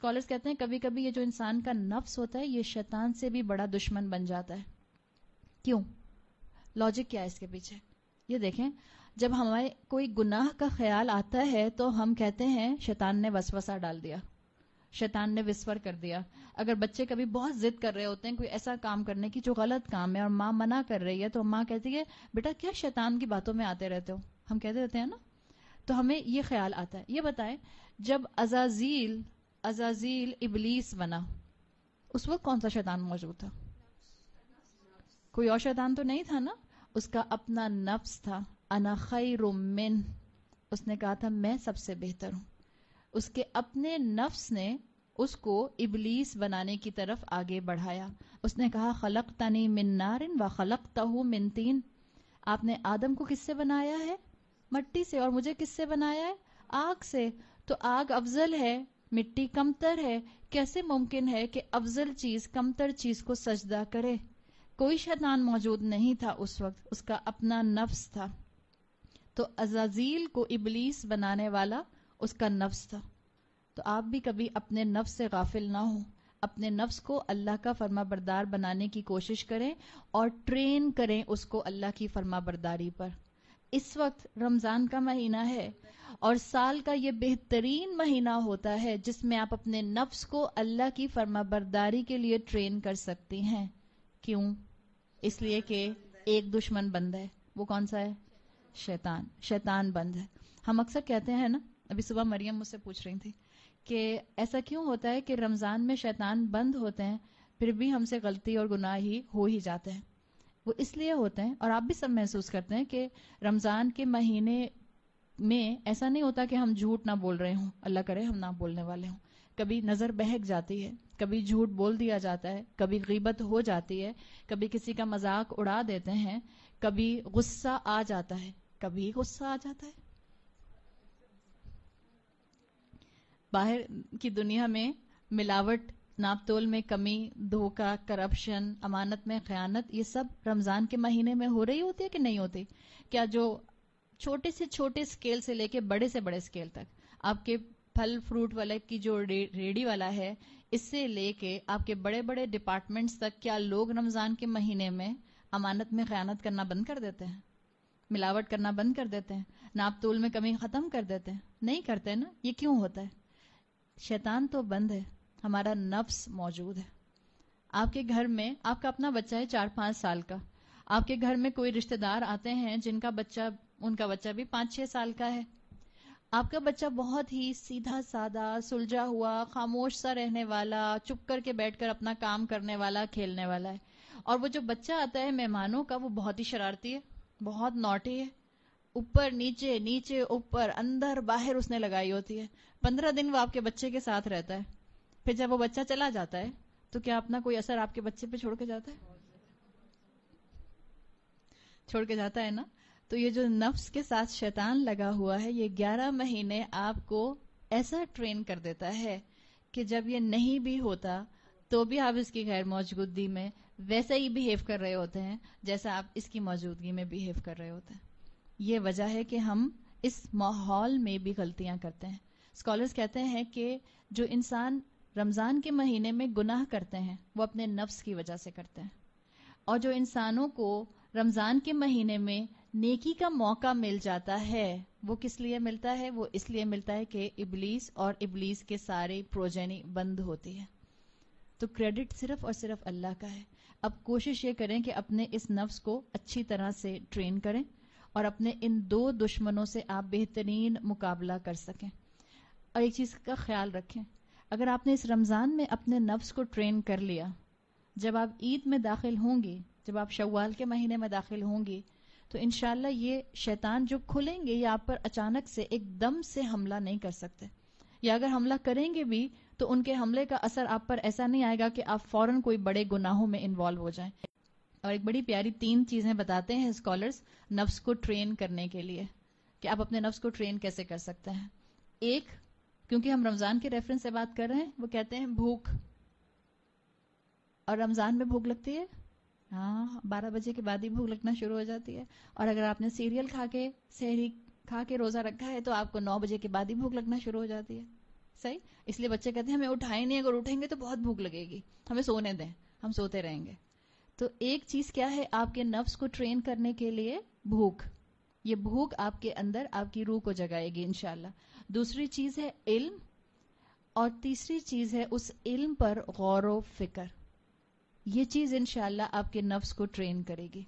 scholars कहते हैं कभी कभी ये जो इंसान का नफ्स होता है ये शैतान से भी बड़ा दुश्मन बन जाता है क्यों लॉजिक क्या है इसके पीछे ये देखें जब हमारे कोई गुनाह का ख्याल आता है तो हम कहते हैं शैतान ने वसवसा डाल दिया शैतान ने विस्वर कर दिया अगर बच्चे कभी बहुत जिद कर रहे होते हैं कोई ऐसा काम करने की जो गलत काम है और माँ मना कर रही है तो माँ कहती है बेटा क्या शैतान की बातों में आते रहते हो हम कहते रहते हैं ना तो हमें ये ख्याल आता है ये बताएं जब अजाजील अजाजील इबलीस बना उस वक्त कौन सा शैतान मौजूद था कोई और शैतान तो नहीं था ना उसका अपना नफ्स था अनाखई रुमिन उसने कहा था मैं सबसे बेहतर हूं उसके अपने नफ्स ने उसको इबलीस बनाने की तरफ आगे बढ़ाया उसने कहा खलक तनी मिन नारिन व खलक तहु मिन तीन आपने आदम को किससे बनाया है मट्टी से और मुझे किससे बनाया है आग से तो आग अफजल है मिट्टी कमतर है कैसे मुमकिन है कि अफजल चीज कमतर चीज को सजदा करे कोई शैतान मौजूद नहीं था उस वक्त उसका अपना नफ्स था तो अजाजील को इबलीस बनाने वाला उसका नफ्स था तो आप भी कभी अपने नफ्स से गाफिल ना हो अपने नफ्स को अल्लाह का फर्मा बरदार बनाने की कोशिश करें और ट्रेन करें उसको अल्लाह की फर्मा बरदारी पर इस वक्त रमज़ान का महीना है और साल का ये बेहतरीन महीना होता है जिसमें आप अपने नफ्स को अल्लाह की फर्माबरदारी के लिए ट्रेन कर सकती हैं क्यों इसलिए कि एक दुश्मन बंद है वो कौन सा है शैतान शैतान बंद है हम अक्सर कहते हैं ना अभी सुबह मरियम मुझसे पूछ रही थी कि ऐसा क्यों होता है कि रमज़ान में शैतान बंद होते हैं फिर भी हमसे गलती और गुनाह ही हो ही जाते हैं वो इसलिए होते हैं और आप भी सब महसूस करते हैं कि रमज़ान के महीने में ऐसा नहीं होता कि हम झूठ ना बोल रहे हों अल्लाह करे हम ना बोलने वाले हों कभी नज़र बहक जाती है कभी झूठ बोल दिया जाता है कभी गीबत हो जाती है कभी किसी का मजाक उड़ा देते हैं कभी गुस्सा आ जाता है कभी गुस्सा आ जाता है बाहर की दुनिया में मिलावट नापतोल में कमी धोखा करप्शन अमानत में खयानत ये सब रमज़ान के महीने में हो रही होती है कि नहीं होती क्या जो छोटे से छोटे स्केल से लेके बड़े से बड़े स्केल तक आपके फल फ्रूट वाले की जो रे, रेडी वाला है इससे लेके आपके बड़े बड़े डिपार्टमेंट्स तक क्या लोग रमज़ान के महीने में अमानत में खयानत करना बंद कर देते हैं मिलावट करना बंद कर देते हैं नापतोल में कमी ख़त्म कर देते हैं नहीं करते ना ये क्यों होता है शैतान तो बंद है हमारा नफ्स मौजूद है आपके घर में आपका अपना बच्चा है चार पांच साल का आपके घर में कोई रिश्तेदार आते हैं जिनका बच्चा उनका बच्चा भी पांच छह साल का है आपका बच्चा बहुत ही सीधा सादा सुलझा हुआ खामोश सा रहने वाला चुप करके बैठकर अपना काम करने वाला खेलने वाला है और वो जो बच्चा आता है मेहमानों का वो बहुत ही शरारती है बहुत नोटी है ऊपर नीचे नीचे ऊपर अंदर बाहर उसने लगाई होती है पंद्रह दिन वो आपके बच्चे के साथ रहता है फिर जब वो बच्चा चला जाता है तो क्या अपना कोई असर आपके बच्चे पे छोड़ के जाता है छोड़ के जाता है ना तो ये जो नफ्स के साथ शैतान लगा हुआ है ये ग्यारह महीने आपको ऐसा ट्रेन कर देता है कि जब ये नहीं भी होता तो भी आप इसकी गैर मौजूदगी में वैसे ही बिहेव कर रहे होते हैं जैसा आप इसकी मौजूदगी में बिहेव कर रहे होते हैं ये वजह है कि हम इस माहौल में भी गलतियां करते हैं स्कॉलर्स कहते हैं कि जो इंसान रमज़ान के महीने में गुनाह करते हैं वो अपने नफ्स की वजह से करते हैं और जो इंसानों को रमज़ान के महीने में नेकी का मौका मिल जाता है वो किस लिए मिलता है वो इसलिए मिलता है कि इबलीस और इबलीस के सारे प्रोजेनी बंद होती है तो क्रेडिट सिर्फ और सिर्फ अल्लाह का है अब कोशिश ये करें कि अपने इस नफ्स को अच्छी तरह से ट्रेन करें और अपने इन दो दुश्मनों से आप बेहतरीन मुकाबला कर सकें और एक चीज़ का ख्याल रखें अगर आपने इस रमज़ान में अपने नफ्स को ट्रेन कर लिया जब आप ईद में दाखिल होंगे जब आप शवाल के महीने में दाखिल होंगे तो इन ये शैतान जो खुलेंगे ये आप पर अचानक से एकदम से हमला नहीं कर सकते या अगर हमला करेंगे भी तो उनके हमले का असर आप पर ऐसा नहीं आएगा कि आप फौरन कोई बड़े गुनाहों में इन्वॉल्व हो जाएं और एक बड़ी प्यारी तीन चीजें बताते हैं स्कॉलर्स नफ्स को ट्रेन करने के लिए कि आप अपने नफ्स को ट्रेन कैसे कर सकते हैं एक क्योंकि हम रमज़ान के रेफरेंस से बात कर रहे हैं वो कहते हैं भूख और रमज़ान में भूख लगती है हाँ बारह बजे के बाद ही भूख लगना शुरू हो जाती है और अगर आपने सीरियल खा के सहरी खा के रोज़ा रखा है तो आपको नौ बजे के बाद ही भूख लगना शुरू हो जाती है सही इसलिए बच्चे कहते हैं हमें उठाए नहीं अगर उठेंगे तो बहुत भूख लगेगी हमें सोने दें हम सोते रहेंगे तो एक चीज़ क्या है आपके नफ्स को ट्रेन करने के लिए भूख ये भूख आपके अंदर आपकी रूह को जगाएगी इनशाला दूसरी चीज है इल्म और तीसरी चीज है उस इल्म पर गौर व फिक्र ये चीज इनशाला आपके नफ्स को ट्रेन करेगी